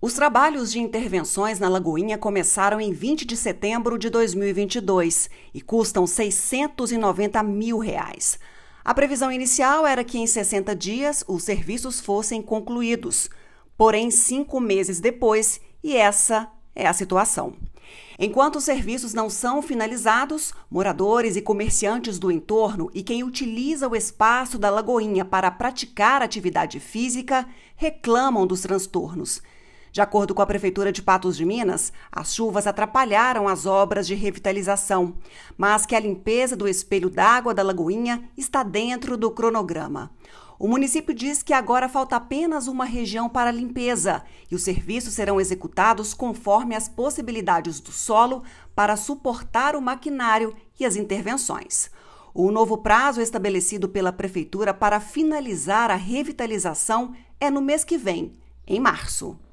Os trabalhos de intervenções na Lagoinha começaram em 20 de setembro de 2022 e custam 690 mil reais. A previsão inicial era que em 60 dias os serviços fossem concluídos, porém, cinco meses depois, e essa é a situação. Enquanto os serviços não são finalizados, moradores e comerciantes do entorno e quem utiliza o espaço da Lagoinha para praticar atividade física reclamam dos transtornos. De acordo com a Prefeitura de Patos de Minas, as chuvas atrapalharam as obras de revitalização, mas que a limpeza do espelho d'água da Lagoinha está dentro do cronograma. O município diz que agora falta apenas uma região para limpeza e os serviços serão executados conforme as possibilidades do solo para suportar o maquinário e as intervenções. O novo prazo estabelecido pela Prefeitura para finalizar a revitalização é no mês que vem, em março.